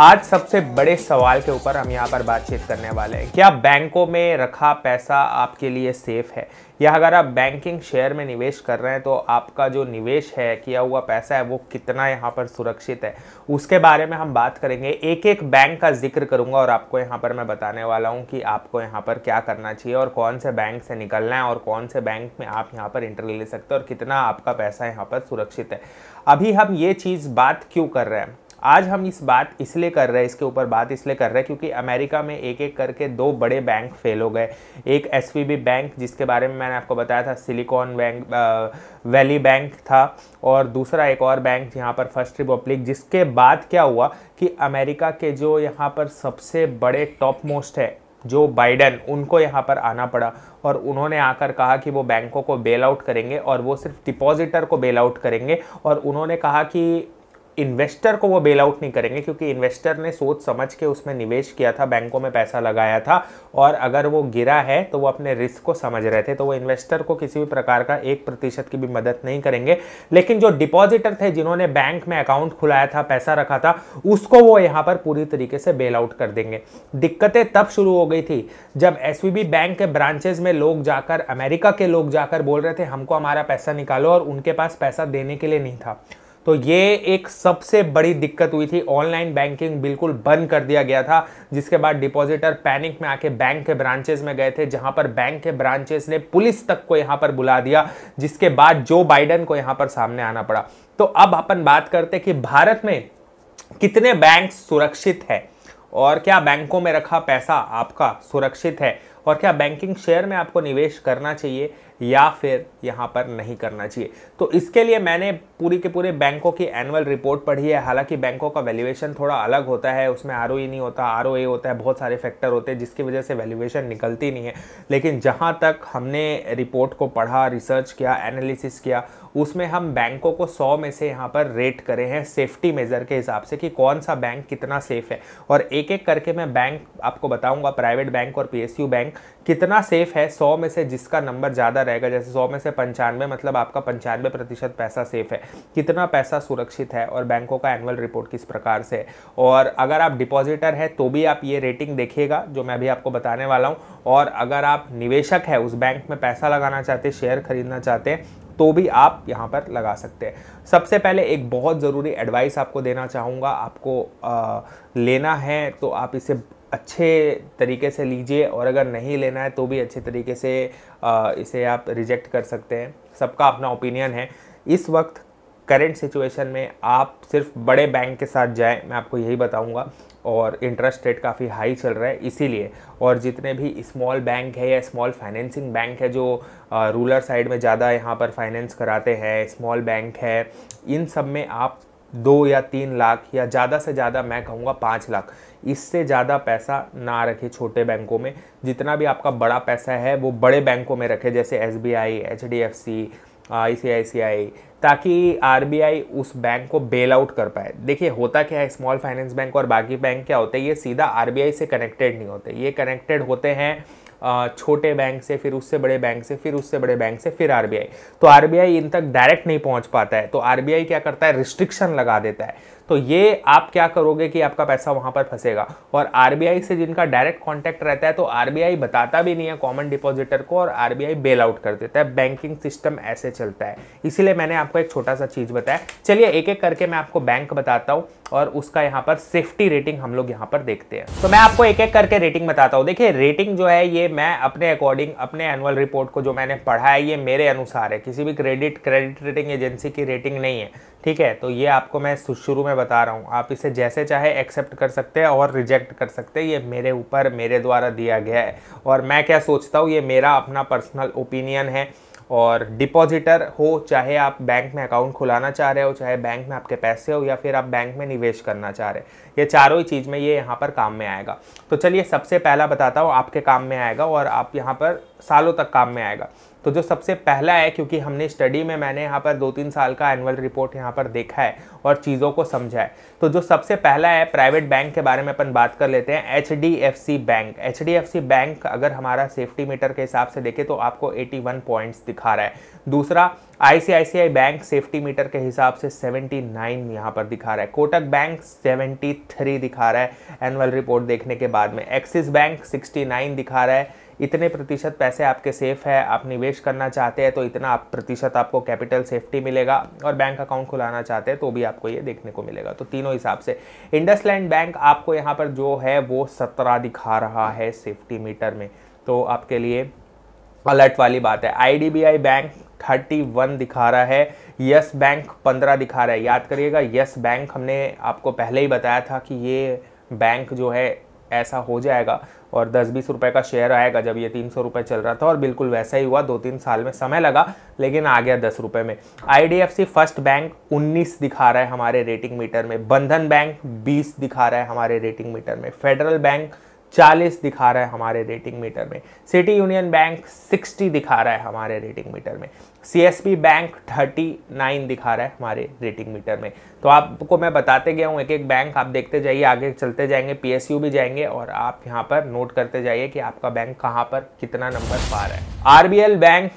आज सबसे बड़े सवाल के ऊपर हम यहाँ पर बातचीत करने वाले हैं क्या बैंकों में रखा पैसा आपके लिए सेफ है या अगर आप बैंकिंग शेयर में निवेश कर रहे हैं तो आपका जो निवेश है किया हुआ पैसा है वो कितना यहाँ पर सुरक्षित है उसके बारे में हम बात करेंगे एक एक बैंक का जिक्र करूँगा और आपको यहाँ पर मैं बताने वाला हूँ कि आपको यहाँ पर क्या करना चाहिए और कौन से बैंक से निकलना है और कौन से बैंक में आप यहाँ पर इंटर ले सकते हो और कितना आपका पैसा यहाँ पर सुरक्षित है अभी हम ये चीज़ बात क्यों कर रहे हैं आज हम इस बात इसलिए कर रहे हैं इसके ऊपर बात इसलिए कर रहे हैं क्योंकि अमेरिका में एक एक करके दो बड़े बैंक फेल हो गए एक एस बैंक जिसके बारे में मैंने आपको बताया था सिलिकॉन बैंक वैली बैंक था और दूसरा एक और बैंक यहाँ पर फर्स्ट रिपब्लिक जिसके बाद क्या हुआ कि अमेरिका के जो यहाँ पर सबसे बड़े टॉप मोस्ट है जो बाइडन उनको यहाँ पर आना पड़ा और उन्होंने आकर कहा कि वो बैंकों को बेल आउट करेंगे और वो सिर्फ डिपॉजिटर को बेल आउट करेंगे और उन्होंने कहा कि इन्वेस्टर को वो बेल आउट नहीं करेंगे क्योंकि इन्वेस्टर ने सोच समझ के उसमें निवेश किया था बैंकों में पैसा लगाया था और अगर वो गिरा है तो वो अपने रिस्क को समझ रहे थे तो वो इन्वेस्टर को किसी भी प्रकार का एक प्रतिशत की भी मदद नहीं करेंगे लेकिन जो डिपॉजिटर थे जिन्होंने बैंक में अकाउंट खुलाया था पैसा रखा था उसको वो यहाँ पर पूरी तरीके से बेल आउट कर देंगे दिक्कतें तब शुरू हो गई थी जब एस बैंक के ब्रांचेज में लोग जाकर अमेरिका के लोग जाकर बोल रहे थे हमको हमारा पैसा निकालो और उनके पास पैसा देने के लिए नहीं था तो ये एक सबसे बड़ी दिक्कत हुई थी ऑनलाइन बैंकिंग बिल्कुल बंद कर दिया गया था जिसके बाद डिपॉजिटर पैनिक में आके बैंक के ब्रांचेस में गए थे जहां पर बैंक के ब्रांचेस ने पुलिस तक को यहां पर बुला दिया जिसके बाद जो बाइडन को यहां पर सामने आना पड़ा तो अब अपन बात करते कि भारत में कितने बैंक सुरक्षित है और क्या बैंकों में रखा पैसा आपका सुरक्षित है और क्या बैंकिंग शेयर में आपको निवेश करना चाहिए या फिर यहाँ पर नहीं करना चाहिए तो इसके लिए मैंने पूरी के पूरे बैंकों की एनुअल रिपोर्ट पढ़ी है हालांकि बैंकों का वैल्यूएशन थोड़ा अलग होता है उसमें आर नहीं होता आर होता है बहुत सारे फैक्टर होते हैं जिसकी वजह से वैल्यूएशन निकलती नहीं है लेकिन जहाँ तक हमने रिपोर्ट को पढ़ा रिसर्च किया एनालिसिस किया उसमें हम बैंकों को सौ में से यहाँ पर रेट करे हैं सेफ्टी मेज़र के हिसाब से कि कौन सा बैंक कितना सेफ़ है और एक एक करके मैं बैंक आपको बताऊंगा प्राइवेट बैंक और पीएसयू बैंक कितना सेफ़ है सौ में से जिसका नंबर ज़्यादा रहेगा जैसे सौ में से पंचानवे मतलब आपका पंचानवे प्रतिशत पैसा सेफ है कितना पैसा सुरक्षित है और बैंकों का एनुअल रिपोर्ट किस प्रकार से और अगर आप डिपॉजिटर है तो भी आप ये रेटिंग देखिएगा जो मैं अभी आपको बताने वाला हूँ और अगर आप निवेशक है उस बैंक में पैसा लगाना चाहते शेयर खरीदना चाहते हैं तो भी आप यहाँ पर लगा सकते हैं सबसे पहले एक बहुत ज़रूरी एडवाइस आपको देना चाहूँगा आपको आ, लेना है तो आप इसे अच्छे तरीके से लीजिए और अगर नहीं लेना है तो भी अच्छे तरीके से इसे आप रिजेक्ट कर सकते हैं सबका अपना ओपिनियन है इस वक्त करेंट सिचुएशन में आप सिर्फ बड़े बैंक के साथ जाएं मैं आपको यही बताऊंगा और इंटरेस्ट रेट काफ़ी हाई चल रहा है इसीलिए और जितने भी स्मॉल बैंक है या स्मॉल फाइनेंसिंग बैंक है जो रूरल साइड में ज़्यादा यहाँ पर फाइनेंस कराते हैं स्मॉल बैंक है इन सब में आप दो या तीन लाख या ज़्यादा से ज़्यादा मैं कहूँगा पाँच लाख इससे ज़्यादा पैसा ना रखे छोटे बैंकों में जितना भी आपका बड़ा पैसा है वो बड़े बैंकों में रखे जैसे S B I H D F C I C I C I ताकि आर बी आई उस बैंक को बेल आउट कर पाए देखिए होता क्या है स्मॉल फाइनेंस बैंक और बाकी बैंक क्या होते हैं ये सीधा आर बी आई से कनेक्टेड नहीं होते ये कनेक्टेड होते हैं छोटे बैंक से फिर उससे बड़े बैंक से फिर उससे बड़े बैंक से फिर आरबीआई तो आरबीआई इन तक डायरेक्ट नहीं पहुंच पाता है तो आरबीआई क्या करता है रिस्ट्रिक्शन लगा देता है तो ये आप क्या करोगे कि आपका पैसा वहां पर फंसेगा और आरबीआई से जिनका डायरेक्ट कॉन्टैक्ट रहता है तो आरबीआई बताता भी नहीं है कॉमन डिपॉजिटर को और आरबीआई बेल आउट कर देता है बैंकिंग सिस्टम ऐसे चलता है इसीलिए मैंने आपको एक छोटा सा चीज़ बताया चलिए एक एक करके मैं आपको बैंक बताता हूँ और उसका यहाँ पर सेफ्टी रेटिंग हम लोग यहाँ पर देखते हैं तो मैं आपको एक एक करके रेटिंग बताता हूँ देखिए रेटिंग जो है ये मैं अपने अकॉर्डिंग अपने एनुअल रिपोर्ट को जो मैंने पढ़ा है ये मेरे अनुसार है किसी भी क्रेडिट क्रेडिट रेटिंग एजेंसी की रेटिंग नहीं है ठीक है तो ये आपको मैं शुरू में बता रहा हूँ आप इसे जैसे चाहे एक्सेप्ट कर सकते हैं और रिजेक्ट कर सकते हैं ये मेरे ऊपर मेरे द्वारा दिया गया है और मैं क्या सोचता हूँ ये मेरा अपना पर्सनल ओपिनियन है और डिपॉजिटर हो चाहे आप बैंक में अकाउंट खुलाना चाह रहे हो चाहे बैंक में आपके पैसे हो या फिर आप बैंक में निवेश करना चाह रहे हैं ये चारों ही चीज़ में ये यहाँ पर काम में आएगा तो चलिए सबसे पहला बताता हूँ आपके काम में आएगा और आप यहाँ पर सालों तक काम में आएगा तो जो सबसे पहला है क्योंकि हमने स्टडी में मैंने यहाँ पर दो तीन साल का एनुअल रिपोर्ट यहाँ पर देखा है और चीज़ों को समझा है तो जो सबसे पहला है प्राइवेट बैंक के बारे में अपन बात कर लेते हैं एच बैंक एच बैंक अगर हमारा सेफ्टी मीटर के हिसाब से देखें तो आपको 81 पॉइंट्स दिखा रहा है दूसरा आई बैंक सेफ्टी मीटर के हिसाब से 79 यहाँ पर दिखा रहा है कोटक बैंक 73 दिखा रहा है एनुअल रिपोर्ट देखने के बाद में एक्सिस बैंक 69 दिखा रहा है इतने प्रतिशत पैसे आपके सेफ है आप निवेश करना चाहते हैं तो इतना आप प्रतिशत आपको कैपिटल सेफ्टी मिलेगा और बैंक अकाउंट खुलाना चाहते हैं तो भी आपको ये देखने को मिलेगा तो तीनों हिसाब से इंडसलैंड बैंक आपको यहाँ पर जो है वो सत्रह दिखा रहा है सेफ्टी मीटर में तो आपके लिए अलर्ट वाली बात है आई बैंक 31 दिखा रहा है यस बैंक 15 दिखा रहा है याद करिएगा यस बैंक हमने आपको पहले ही बताया था कि ये बैंक जो है ऐसा हो जाएगा और दस बीस रुपए का शेयर आएगा जब ये तीन सौ रुपये चल रहा था और बिल्कुल वैसा ही हुआ दो तीन साल में समय लगा लेकिन आ गया दस रुपये में आई फर्स्ट बैंक उन्नीस दिखा रहा है हमारे रेटिंग मीटर में बंधन बैंक बीस दिखा रहा है हमारे रेटिंग मीटर में फेडरल बैंक चालीस दिखा रहा है हमारे रेटिंग मीटर में सिटी यूनियन बैंक सिक्सटी दिखा रहा है हमारे रेटिंग मीटर में सीएसपी बैंक नाइन दिखा रहा है हमारे रेटिंग मीटर में तो आपको मैं बताते गया हूँ एक एक बैंक आप देखते जाइए आगे चलते जाएंगे यू भी जाएंगे और आप यहाँ पर नोट करते जाइए कि आपका बैंक कहाँ पर कितना नंबर पा रहा है आरबीएल बैंक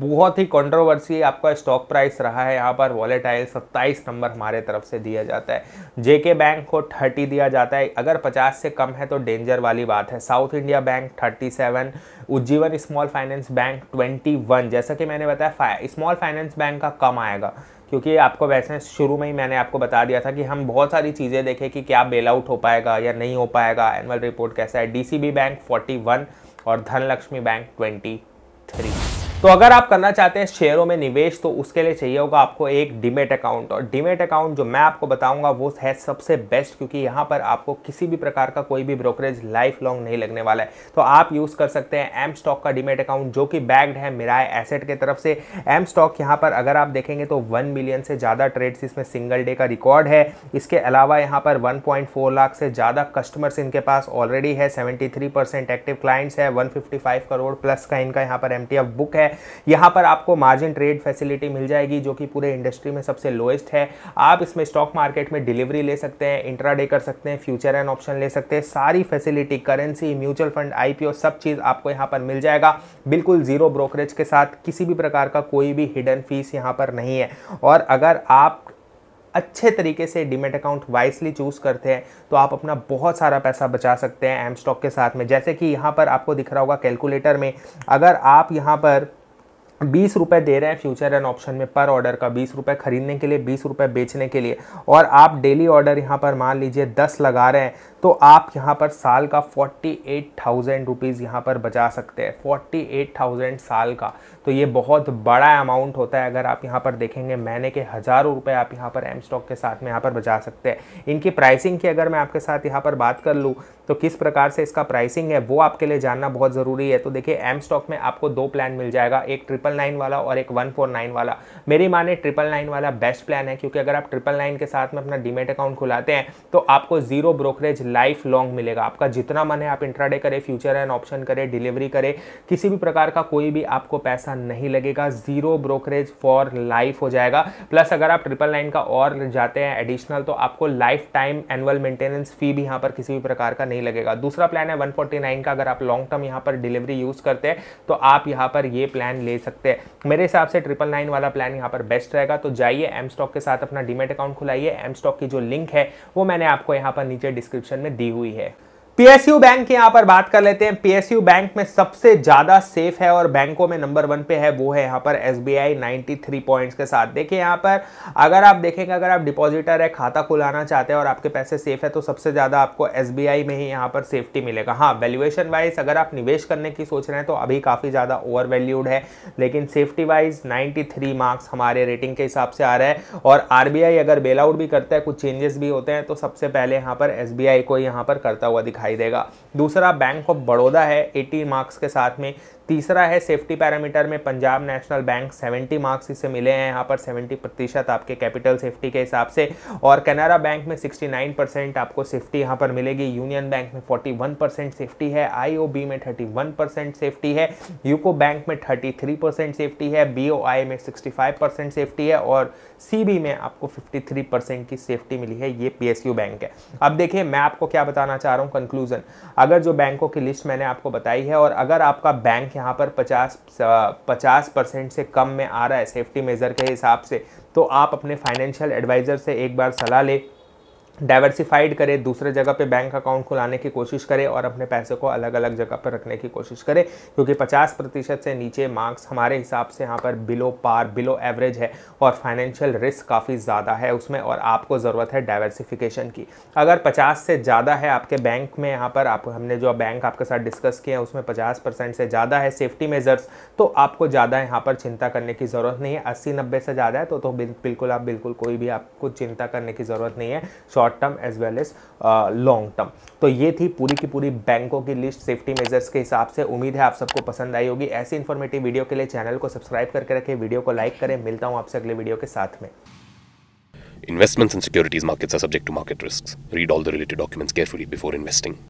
बहुत ही कंट्रोवर्सी आपका स्टॉक प्राइस रहा है यहाँ पर वॉलेटाइल सत्ताईस नंबर हमारे तरफ से दिया जाता है जेके बैंक को 30 दिया जाता है अगर 50 से कम है तो डेंजर वाली बात है South India Bank 37 Ujjivan Small Finance Bank 21 जैसा कि मैंने बताया स्मॉल फाइनेंस बैंक का कम आएगा क्योंकि आपको वैसे शुरू में ही मैंने आपको बता दिया था कि हम बहुत सारी चीज़ें देखें कि क्या बेल आउट हो पाएगा या नहीं हो पाएगा एनुअल रिपोर्ट कैसा है डी बैंक फोर्टी और धनलक्ष्मी बैंक 23 तो अगर आप करना चाहते हैं शेयरों में निवेश तो उसके लिए चाहिए होगा आपको एक डिमेट अकाउंट और डिमेट अकाउंट जो मैं आपको बताऊंगा वो है सबसे बेस्ट क्योंकि यहां पर आपको किसी भी प्रकार का कोई भी ब्रोकरेज लाइफ लॉन्ग नहीं लगने वाला है तो आप यूज़ कर सकते हैं एम स्टॉक का डिमेट अकाउंट जो कि बैग्ड है मिराए एसेट की तरफ से एम स्टॉक यहाँ पर अगर आप देखेंगे तो वन मिलियन से ज़्यादा ट्रेड्स इसमें सिंगल डे का रिकॉर्ड है इसके अलावा यहाँ पर वन लाख से ज़्यादा कस्टमर्स इनके पास ऑलरेडी है सेवेंटी एक्टिव क्लाइंट्स है वन करोड़ प्लस का इनका यहाँ पर एम बुक है है यहाँ पर आपको मार्जिन ट्रेड फैसिलिटी मिल जाएगी जो कि पूरे इंडस्ट्री में सबसे लोएस्ट है आप इसमें स्टॉक मार्केट में डिलीवरी ले सकते हैं इंट्राडे कर सकते हैं फ्यूचर एंड ऑप्शन ले सकते हैं सारी फैसिलिटी करेंसी म्यूचुअल फंड आई सब चीज़ आपको यहाँ पर मिल जाएगा बिल्कुल ज़ीरो ब्रोकरेज के साथ किसी भी प्रकार का कोई भी हिडन फीस यहाँ पर नहीं है और अगर आप अच्छे तरीके से डिमेट अकाउंट वाइसली चूज़ करते हैं तो आप अपना बहुत सारा पैसा बचा सकते हैं एम स्टॉक के साथ में जैसे कि यहाँ पर आपको दिख रहा होगा कैलकुलेटर में अगर आप यहाँ पर बीस रुपये दे रहे हैं फ्यूचर एंड ऑप्शन में पर ऑर्डर का बीस रुपये खरीदने के लिए बीस रुपये बेचने के लिए और आप डेली ऑर्डर यहाँ पर मान लीजिए दस लगा रहे हैं तो आप यहाँ पर साल का फोर्टी एट थाउजेंड रुपीज़ यहाँ पर बचा सकते हैं फोर्टी एट थाउजेंड साल का तो ये बहुत बड़ा अमाउंट होता है अगर आप यहाँ पर देखेंगे महीने के हज़ारों रुपए आप यहाँ पर एम स्टॉक के साथ में यहाँ पर बचा सकते हैं इनकी प्राइसिंग की अगर मैं आपके साथ यहाँ पर बात कर लूँ तो किस प्रकार से इसका प्राइसिंग है वो आपके लिए जानना बहुत ज़रूरी है तो देखिए एम स्टॉक में आपको दो प्लान मिल जाएगा एक ट्रिपल नाइन वाला और एक वन फोर नाइन वाला मेरी माने ट्रिपल नाइन वाला बेस्ट प्लान है क्योंकि अगर आप ट्रिपल नाइन के साथ में अपना डीमेट अकाउंट खुलाते हैं तो आपको जीरो ब्रोकरेज लाइफ लॉन्ग मिलेगा आपका जितना मन है आप इंट्राडे करें फ्यूचर एंड ऑप्शन करें डिलीवरी करें किसी भी प्रकार का कोई भी आपको पैसा नहीं लगेगा जीरो ब्रोकरेज फॉर लाइफ हो जाएगा प्लस अगर आप ट्रिपल नाइन का और जाते हैं एडिशनल तो आपको life time annual maintenance fee भी यहाँ पर किसी भी प्रकार का नहीं लगेगा दूसरा प्लान है वन का अगर आप लॉन्ग टर्म यहाँ पर डिलीवरी यूज़ करते हैं तो आप यहाँ पर ये प्लान ले सकते हैं मेरे हिसाब से ट्रिपल नाइन वाला प्लान यहाँ पर बेस्ट रहेगा तो जाइए एम स्टॉक के साथ अपना डीमेट अकाउंट खुलाइए एम स्टॉक की जो लिंक है वो मैंने आपको यहाँ पर नीचे डिस्क्रिप्शन में दी हुई है पीएसयू बैंक की यहां पर बात कर लेते हैं पीएसयू बैंक में सबसे ज्यादा सेफ है और बैंकों में नंबर वन पे है वो है यहां पर S B I three points के साथ देखिए यहां पर अगर आप देखेंगे अगर आप डिपॉजिटर है खाता खुलाना चाहते हैं और आपके पैसे सेफ है तो सबसे ज्यादा आपको एस बी आई में ही यहाँ पर सेफ्टी मिलेगा हाँ वैल्यूएशन वाइज अगर आप निवेश करने की सोच रहे हैं तो अभी काफी ज्यादा ओवर वैल्यूड है लेकिन सेफ्टी वाइज नाइन्टी मार्क्स हमारे रेटिंग के हिसाब से आ रहा है और आर अगर बेल आउट भी करता है कुछ चेंजेस भी होते हैं तो सबसे पहले यहाँ पर एस को यहाँ पर करता हुआ दिखाई दिखाई देगा दूसरा बैंक ऑफ बड़ौदा है 80 मार्क्स के साथ में तीसरा है सेफ्टी पैरामीटर में पंजाब नेशनल बैंक 70 मार्क्स इसे मिले हैं यहाँ पर 70 प्रतिशत आपके कैपिटल सेफ्टी के हिसाब से और कैनरा बैंक में 69 परसेंट आपको सेफ्टी यहाँ पर मिलेगी यूनियन बैंक में 41 परसेंट सेफ्टी है आईओबी में 31 परसेंट सेफ्टी है यूको बैंक में 33 परसेंट सेफ्टी है बी में सिक्सटी परसेंट सेफ्टी है और सी में आपको फिफ्टी परसेंट की सेफ्टी मिली है ये पी बैंक है अब देखिए मैं आपको क्या बताना चाह रहा हूँ कंक्लूजन अगर जो बैंकों की लिस्ट मैंने आपको बताई है और अगर आपका बैंक यहाँ पर 50 पचास परसेंट से कम में आ रहा है सेफ्टी मेज़र के हिसाब से तो आप अपने फाइनेंशियल एडवाइज़र से एक बार सलाह लें डाइवर्सिफाइड करें दूसरे जगह पे बैंक अकाउंट खुलाने की कोशिश करें और अपने पैसे को अलग अलग जगह पर रखने की कोशिश करें क्योंकि 50 प्रतिशत से नीचे मार्क्स हमारे हिसाब से यहाँ पर बिलो पार बिलो एवरेज है और फाइनेंशियल रिस्क काफ़ी ज़्यादा है उसमें और आपको ज़रूरत है डाइवर्सिफिकेशन की अगर पचास से ज़्यादा है आपके बैंक में यहाँ पर आप हमने जो बैंक आपके साथ डिस्कस किया है उसमें पचास से ज़्यादा है सेफ्टी मेजर्स तो आपको ज़्यादा यहाँ पर चिंता करने की ज़रूरत नहीं है अस्सी नब्बे से ज़्यादा है तो, तो बिल्कुल आप बिल्कुल कोई भी आपको चिंता करने की ज़रूरत नहीं है short term as well as long term तो ये थी पूरी की पूरी बैंकों की लिस्ट सेफ्टी मेजर्स के हिसाब से उम्मीद है आप सबको पसंद आई होगी ऐसी इन्फॉर्मेटिव वीडियो के लिए चैनल को सब्सक्राइब करके रखें वीडियो को लाइक करें मिलता हूँ आपसे अगले वीडियो के साथ में Investments in securities markets are subject to market risks. Read all the related documents carefully before investing.